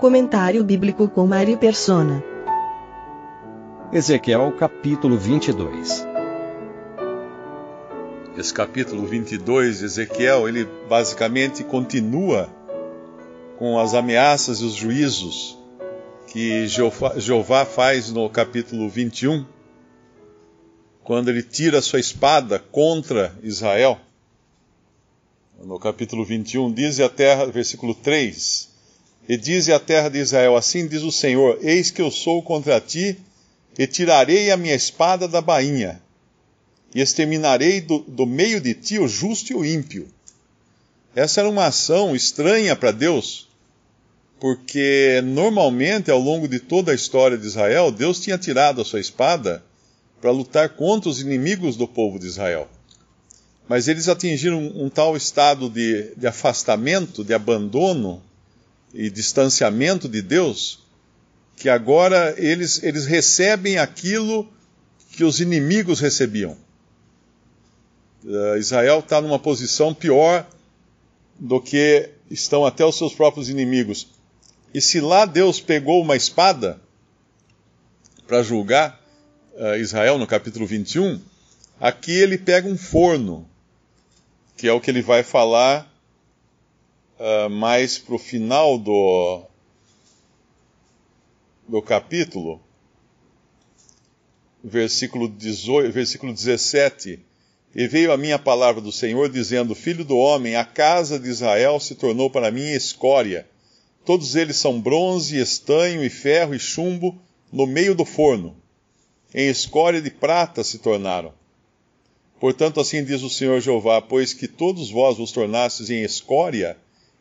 Comentário bíblico com Mari Persona. Ezequiel capítulo 22. Esse capítulo 22 de Ezequiel, ele basicamente continua com as ameaças e os juízos que Jeová faz no capítulo 21, quando ele tira sua espada contra Israel. No capítulo 21 diz e a terra, versículo 3, e diz à terra de Israel: Assim diz o Senhor: Eis que eu sou contra ti, e tirarei a minha espada da bainha, e exterminarei do, do meio de ti o justo e o ímpio. Essa era uma ação estranha para Deus, porque normalmente, ao longo de toda a história de Israel, Deus tinha tirado a sua espada para lutar contra os inimigos do povo de Israel. Mas eles atingiram um tal estado de, de afastamento, de abandono, e distanciamento de Deus, que agora eles, eles recebem aquilo que os inimigos recebiam. Eh, Israel está numa posição pior do que estão até os seus próprios inimigos. E se lá Deus pegou uma espada para julgar eh, Israel no capítulo 21, aqui ele pega um forno, que é o que ele vai falar ah, mais para o final do, do capítulo, versículo, 18, versículo 17. E veio a minha palavra do Senhor, dizendo: Filho do homem, a casa de Israel se tornou para mim escória. Todos eles são bronze, estanho e ferro e chumbo no meio do forno. Em escória de prata se tornaram. Portanto, assim diz o Senhor Jeová: Pois que todos vós vos tornastes em escória,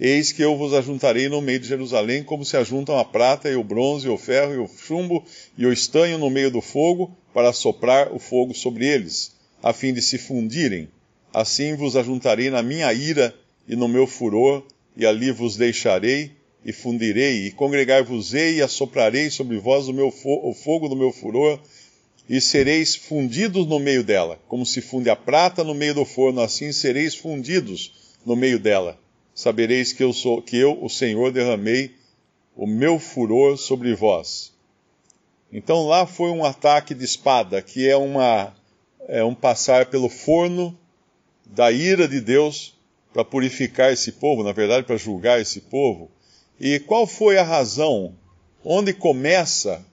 Eis que eu vos ajuntarei no meio de Jerusalém, como se ajuntam a prata e o bronze, e o ferro e o chumbo e o estanho no meio do fogo, para soprar o fogo sobre eles, a fim de se fundirem. Assim vos ajuntarei na minha ira e no meu furor, e ali vos deixarei e fundirei, e congregar-vos-ei e assoprarei sobre vós o, fo o fogo do meu furor, e sereis fundidos no meio dela, como se funde a prata no meio do forno, assim sereis fundidos no meio dela sabereis que eu sou, que eu, o Senhor, derramei o meu furor sobre vós. Então lá foi um ataque de espada, que é uma é um passar pelo forno da ira de Deus para purificar esse povo, na verdade para julgar esse povo. E qual foi a razão? Onde começa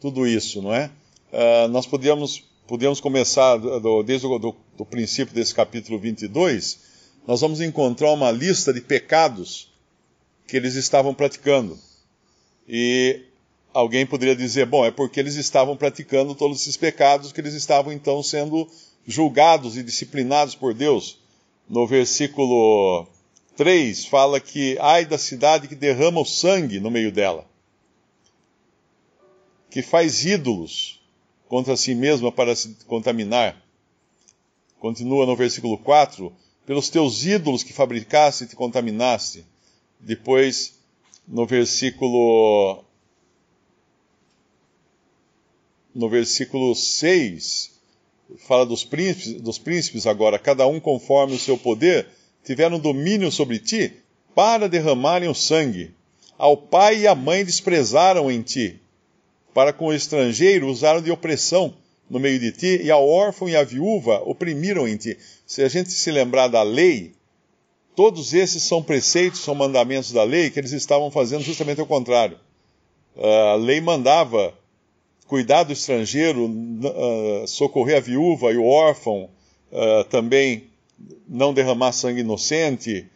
tudo isso, não é? Uh, nós podíamos, podíamos começar do, desde o do, do princípio desse capítulo 22, nós vamos encontrar uma lista de pecados que eles estavam praticando. E alguém poderia dizer, bom, é porque eles estavam praticando todos esses pecados que eles estavam então sendo julgados e disciplinados por Deus. No versículo 3 fala que ai da cidade que derrama o sangue no meio dela, que faz ídolos contra si mesma para se contaminar. Continua no versículo 4 pelos teus ídolos que fabricaste e te contaminaste. Depois, no versículo. No versículo 6, fala dos príncipes, dos príncipes agora, cada um conforme o seu poder, tiveram domínio sobre ti para derramarem o sangue. Ao pai e à mãe desprezaram em ti. Para com o estrangeiro usaram de opressão no meio de ti, e ao órfão e à viúva oprimiram em ti. Se a gente se lembrar da lei, todos esses são preceitos, são mandamentos da lei que eles estavam fazendo justamente o contrário. Ah, a lei mandava cuidar do estrangeiro, ah, socorrer a viúva e o órfão, ah, também não derramar sangue inocente.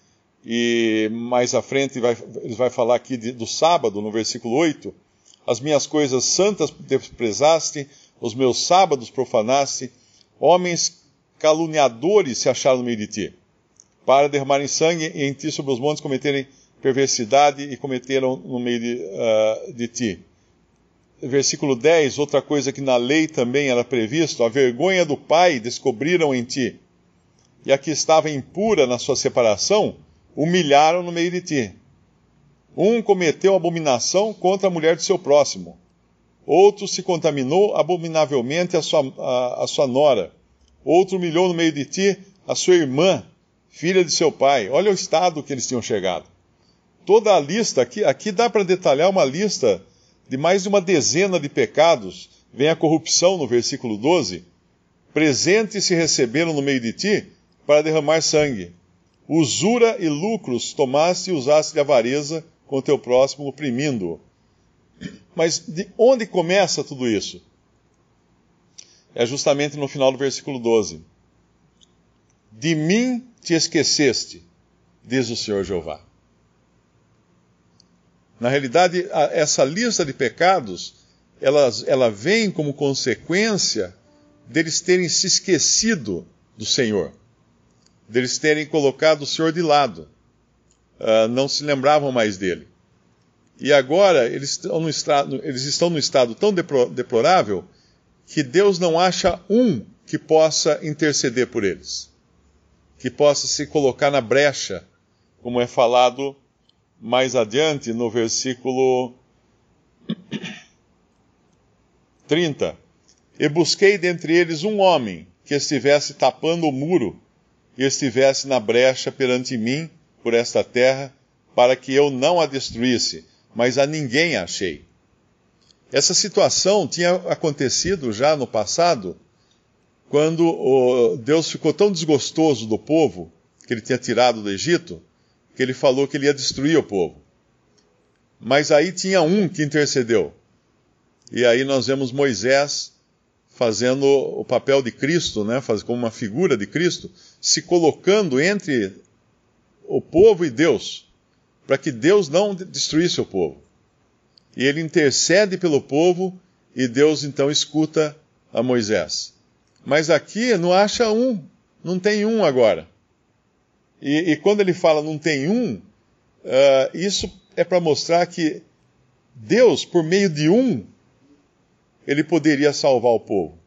E mais à frente vai, ele vai falar aqui de, do sábado, no versículo 8: As minhas coisas santas desprezaste, os meus sábados profanasse, homens caluniadores se acharam no meio de ti, para derramarem sangue e em ti sobre os montes cometerem perversidade e cometeram no meio de, uh, de ti. Versículo 10, outra coisa que na lei também era previsto, a vergonha do pai descobriram em ti, e a que estava impura na sua separação, humilharam no meio de ti. Um cometeu abominação contra a mulher de seu próximo, Outro se contaminou abominavelmente a sua, a, a sua nora. Outro humilhou no meio de ti a sua irmã, filha de seu pai. Olha o estado que eles tinham chegado. Toda a lista, aqui, aqui dá para detalhar uma lista de mais de uma dezena de pecados. Vem a corrupção no versículo 12. Presentes se receberam no meio de ti para derramar sangue. Usura e lucros tomaste e usaste de avareza com teu próximo, oprimindo-o. Mas de onde começa tudo isso? É justamente no final do versículo 12. De mim te esqueceste, diz o Senhor Jeová. Na realidade, essa lista de pecados, ela, ela vem como consequência deles terem se esquecido do Senhor, deles terem colocado o Senhor de lado, uh, não se lembravam mais dele. E agora eles estão no estado, eles estão estado tão deplorável que Deus não acha um que possa interceder por eles, que possa se colocar na brecha, como é falado mais adiante no versículo 30. E busquei dentre eles um homem que estivesse tapando o muro e estivesse na brecha perante mim por esta terra, para que eu não a destruísse mas a ninguém achei. Essa situação tinha acontecido já no passado, quando Deus ficou tão desgostoso do povo que ele tinha tirado do Egito, que ele falou que ele ia destruir o povo. Mas aí tinha um que intercedeu. E aí nós vemos Moisés fazendo o papel de Cristo, né, como uma figura de Cristo, se colocando entre o povo e Deus para que Deus não destruísse o povo. E ele intercede pelo povo e Deus então escuta a Moisés. Mas aqui não acha um, não tem um agora. E, e quando ele fala não tem um, uh, isso é para mostrar que Deus, por meio de um, ele poderia salvar o povo.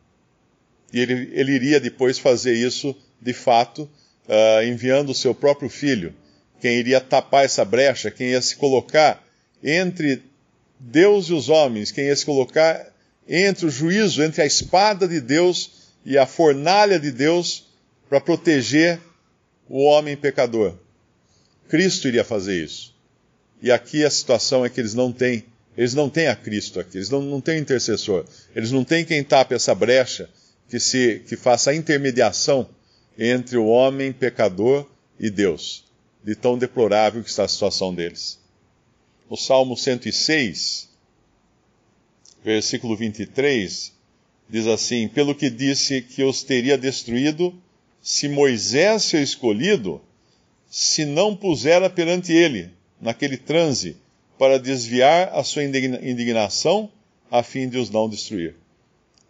E ele, ele iria depois fazer isso de fato, uh, enviando o seu próprio filho quem iria tapar essa brecha, quem ia se colocar entre Deus e os homens, quem ia se colocar entre o juízo, entre a espada de Deus e a fornalha de Deus para proteger o homem pecador. Cristo iria fazer isso. E aqui a situação é que eles não têm, eles não têm a Cristo aqui, eles não, não têm intercessor, eles não têm quem tape essa brecha que, se, que faça a intermediação entre o homem pecador e Deus de tão deplorável que está a situação deles. No Salmo 106, versículo 23, diz assim: Pelo que disse que os teria destruído, se Moisés, seu escolhido, se não pusera perante ele, naquele transe, para desviar a sua indignação, a fim de os não destruir.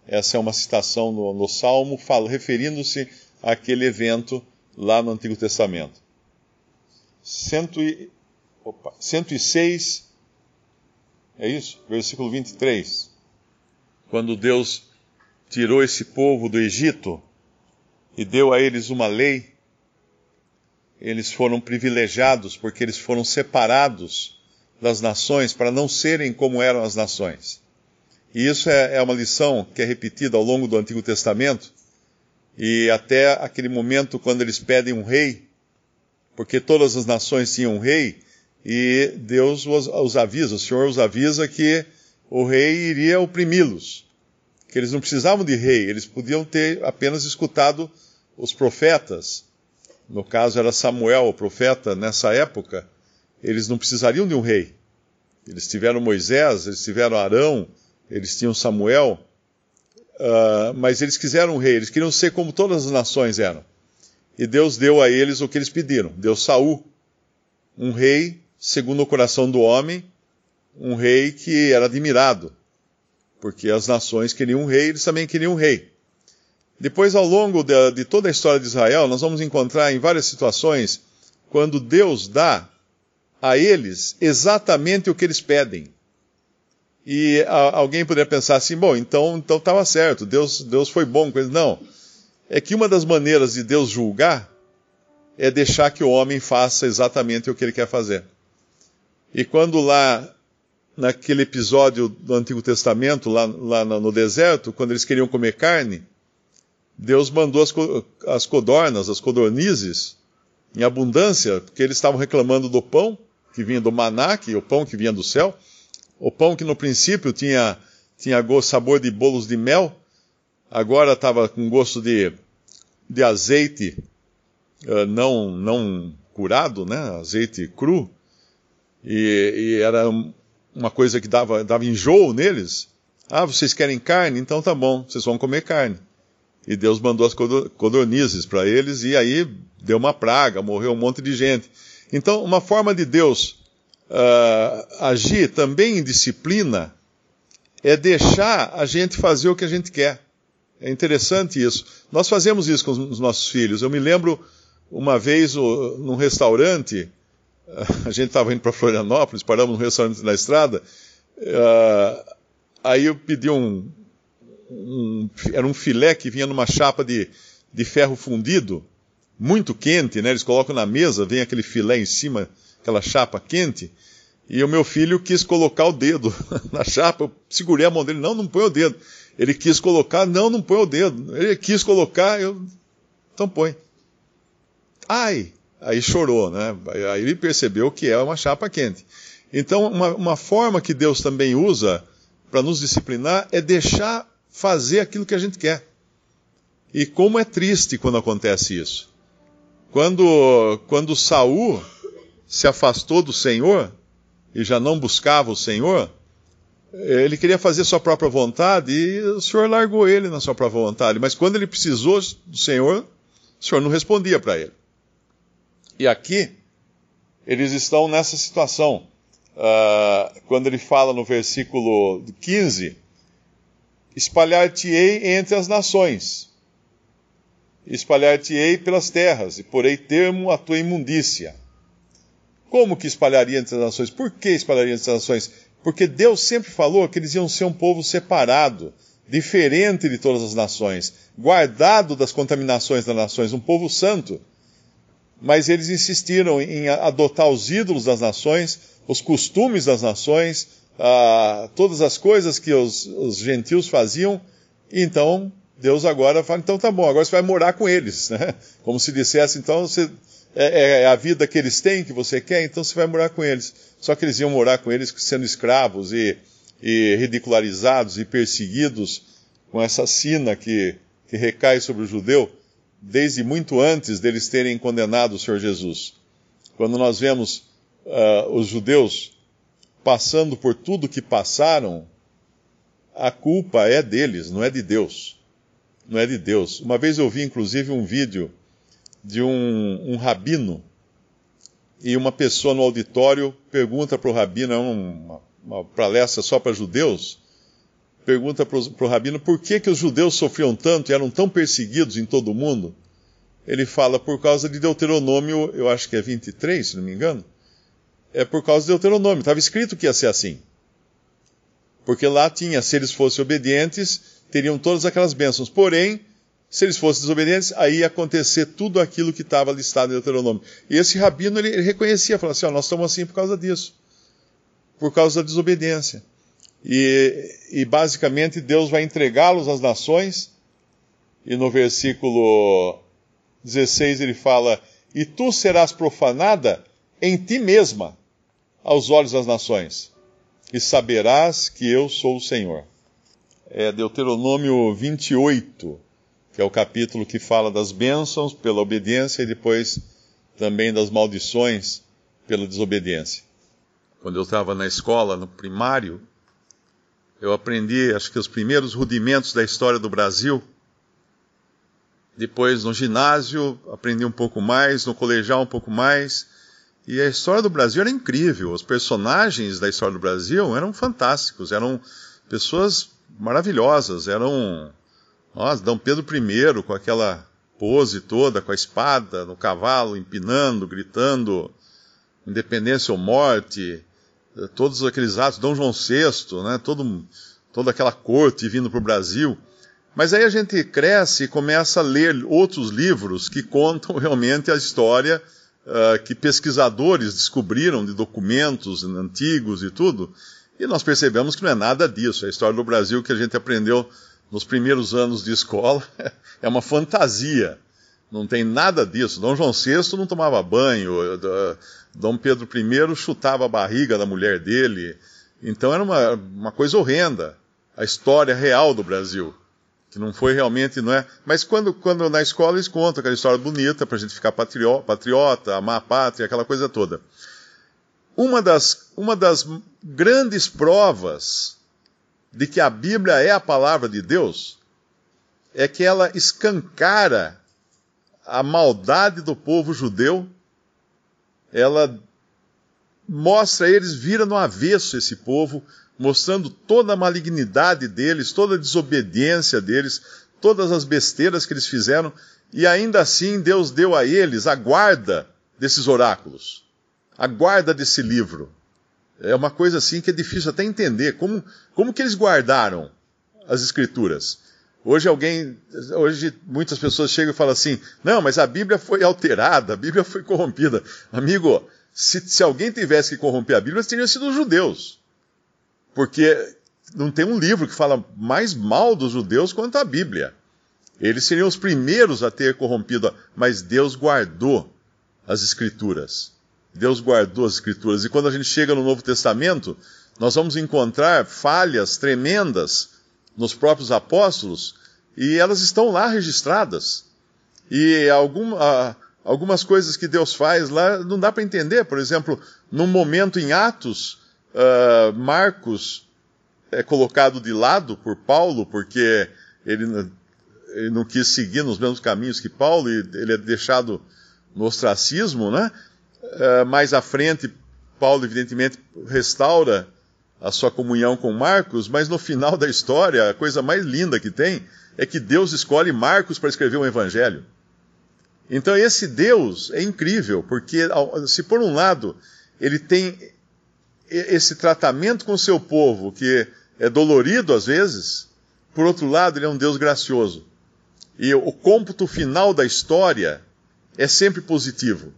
Essa é uma citação no, no Salmo, referindo-se àquele evento lá no Antigo Testamento cento e, opa, 106, é isso? Versículo 23. Quando Deus tirou esse povo do Egito e deu a eles uma lei, eles foram privilegiados porque eles foram separados das nações para não serem como eram as nações. E isso é, é uma lição que é repetida ao longo do Antigo Testamento e até aquele momento quando eles pedem um rei porque todas as nações tinham um rei e Deus os, os avisa, o Senhor os avisa que o rei iria oprimi-los, que eles não precisavam de rei, eles podiam ter apenas escutado os profetas. No caso era Samuel, o profeta, nessa época, eles não precisariam de um rei. Eles tiveram Moisés, eles tiveram Arão, eles tinham Samuel, uh, mas eles quiseram um rei, eles queriam ser como todas as nações eram e Deus deu a eles o que eles pediram. Deu Saul, um rei segundo o coração do homem, um rei que era admirado, porque as nações queriam um rei, eles também queriam um rei. Depois, ao longo de, de toda a história de Israel, nós vamos encontrar em várias situações quando Deus dá a eles exatamente o que eles pedem. E a, alguém poderia pensar assim: bom, então, então estava então certo, Deus, Deus foi bom com eles. Não é que uma das maneiras de Deus julgar é deixar que o homem faça exatamente o que ele quer fazer. E quando lá, naquele episódio do Antigo Testamento, lá, lá no deserto, quando eles queriam comer carne, Deus mandou as, as codornas, as codornizes, em abundância, porque eles estavam reclamando do pão que vinha do maná, que o pão que vinha do céu, o pão que no princípio tinha, tinha sabor de bolos de mel, agora estava com gosto de, de azeite uh, não, não curado, né? azeite cru, e, e, era uma coisa que dava, dava enjoo neles. Ah, vocês querem carne? Então tá bom, vocês vão comer carne. E Deus mandou as codornizes para eles, e aí deu uma praga, morreu um monte de gente. Então, uma forma de Deus uh, agir também em disciplina é deixar a gente fazer o que a gente quer. É interessante isso. Nós fazemos isso com os nossos filhos. Eu me lembro uma vez o, num restaurante, a gente estava indo para Florianópolis, paramos num restaurante na estrada, uh, aí eu pedi um, um, Era um filé que vinha numa chapa de, de ferro fundido, muito quente, né? Eles colocam na mesa, vem aquele filé em cima, aquela chapa quente. E o meu filho quis colocar o dedo na chapa, eu segurei a mão dele, não, não põe o dedo. Ele quis colocar, não, não põe o dedo. Ele quis colocar, eu. Então põe. Ai! Aí chorou, né? Aí ele percebeu que é uma chapa quente. Então, uma, uma forma que Deus também usa para nos disciplinar é deixar fazer aquilo que a gente quer. E como é triste quando acontece isso. Quando, quando Saul se afastou do Senhor e já não buscava o Senhor, ele queria fazer sua própria vontade e o Senhor largou ele na sua própria vontade. Mas quando ele precisou do Senhor, o Senhor não respondia para ele. E aqui, eles estão nessa situação. Uh, quando ele fala no versículo 15: Espalhar-te-ei entre as nações, espalhar-te-ei pelas terras, e porei termo à tua imundícia. Como que espalharia entre as nações? Por que espalharia entre as nações? Porque Deus sempre falou que eles iam ser um povo separado, diferente de todas as nações, guardado das contaminações das nações, um povo santo. Mas eles insistiram em adotar os ídolos das nações, os costumes das nações, todas as coisas que os, os gentios faziam. então Deus agora fala: então tá bom, agora você vai morar com eles. Né? Como se dissesse: então você é, é, é, a vida que eles têm que você quer, então você vai morar com eles. Só que eles iam morar com eles sendo escravos e, e ridicularizados e perseguidos com essa sina que, que recai sobre o judeu desde muito antes deles terem condenado o Senhor Jesus. Quando nós vemos uh, os judeus passando por tudo que passaram, a culpa é deles, não é de Deus. Não é de Deus. Uma vez eu vi, inclusive, um vídeo de um, um rabino e uma pessoa no auditório pergunta para o rabino, é uma, uma palestra só para judeus, pergunta para o rabino por que, que os judeus sofriam tanto e eram tão perseguidos em todo o mundo. Ele fala por causa de Deuteronômio, eu acho que é 23, se não me engano. É por causa de Deuteronômio, estava escrito que ia ser assim. Porque lá tinha, se eles fossem obedientes, teriam todas aquelas bênçãos. Porém, se eles fossem desobedientes, aí ia acontecer tudo aquilo que estava listado em Deuteronômio. E esse rabino ele, ele reconhecia, falava assim: ó, nós estamos assim por causa disso, por causa da desobediência. E, e basicamente Deus vai entregá-los às nações, e no versículo 16 ele fala: E tu serás profanada em ti mesma aos olhos das nações, e saberás que eu sou o Senhor. É Deuteronômio 28 que é o capítulo que fala das bênçãos pela obediência e depois também das maldições pela desobediência. Quando eu estava na escola, no primário, eu aprendi, acho que os primeiros rudimentos da história do Brasil. Depois, no ginásio, aprendi um pouco mais, no colegial, um pouco mais. E a história do Brasil era incrível. Os personagens da história do Brasil eram fantásticos, eram pessoas maravilhosas, eram nós, Dom Pedro I, com aquela pose toda, com a espada no cavalo, empinando, gritando, independência ou morte, eh, todos aqueles atos, Dom João VI, né, todo, toda aquela corte vindo para o Brasil. Mas aí a gente cresce e começa a ler outros livros que contam realmente a história uh, que pesquisadores descobriram de documentos antigos e tudo. E nós percebemos que não é nada disso. É a história do Brasil que a gente aprendeu nos primeiros anos de escola é uma fantasia. Não tem nada disso. Dom João VI não tomava banho, Dom Pedro I chutava a barriga da mulher dele. Então era uma, uma coisa horrenda a história real do Brasil. Que não foi realmente, não é? Mas quando, quando na escola eles contam aquela história bonita para a gente ficar patriota, patriota, amar a pátria, aquela coisa toda. Uma das, uma das grandes provas de que a Bíblia é a palavra de Deus é que ela escancara a maldade do povo judeu, ela mostra eles, vira no avesso esse povo, mostrando toda a malignidade deles, toda a desobediência deles, todas as besteiras que eles fizeram, e ainda assim Deus deu a eles a guarda desses oráculos, a guarda desse livro. É uma coisa assim que é difícil até entender. Como, como que eles guardaram as escrituras? Hoje alguém, hoje muitas pessoas chegam e falam assim: não, mas a Bíblia foi alterada, a Bíblia foi corrompida. Amigo, se, se alguém tivesse que corromper a Bíblia, teriam sido os judeus. Porque não tem um livro que fala mais mal dos judeus quanto a Bíblia. Eles seriam os primeiros a ter corrompido, mas Deus guardou as escrituras. Deus guardou as Escrituras. E quando a gente chega no Novo Testamento, nós vamos encontrar falhas tremendas nos próprios apóstolos e elas estão lá registradas. E alguma, ah, algumas coisas que Deus faz lá não dá para entender. Por exemplo, num momento em Atos, uh, Marcos é colocado de lado por Paulo, porque ele, ele não quis seguir nos mesmos caminhos que Paulo, e ele é deixado no ostracismo, né? Eh, mais à frente, Paulo, evidentemente, restaura a sua comunhão com Marcos, mas no final da história, a coisa mais linda que tem é que Deus escolhe Marcos para escrever um evangelho. Então, esse Deus é incrível, porque se por um lado ele tem esse tratamento com o seu povo, que é dolorido às vezes, por outro lado, ele é um Deus gracioso. E o cômputo final da história é sempre positivo.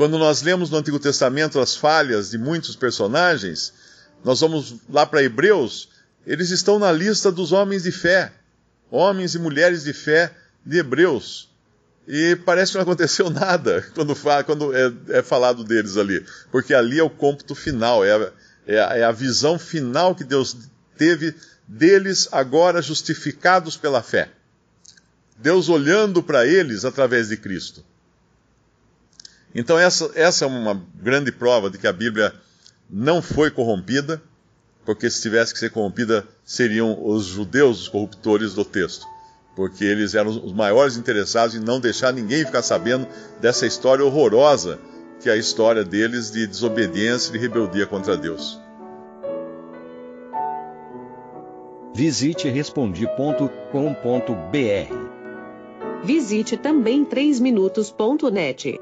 Quando nós lemos no Antigo Testamento as falhas de muitos personagens, nós vamos lá para Hebreus, eles estão na lista dos homens de fé, homens e mulheres de fé de Hebreus. E parece que não aconteceu nada quando, fala, quando é, é, falado deles ali, porque ali é o cômputo final, é a, é, a, é a visão final que Deus teve deles agora justificados pela fé. Deus olhando para eles através de Cristo. Então, essa, essa é uma grande prova de que a Bíblia não foi corrompida, porque se tivesse que ser corrompida, seriam os judeus os corruptores do texto, porque eles eram os maiores interessados em não deixar ninguém ficar sabendo dessa história horrorosa que é a história deles de desobediência e de rebeldia contra Deus. Visite respondi.com.br. Visite também 3minutos.net.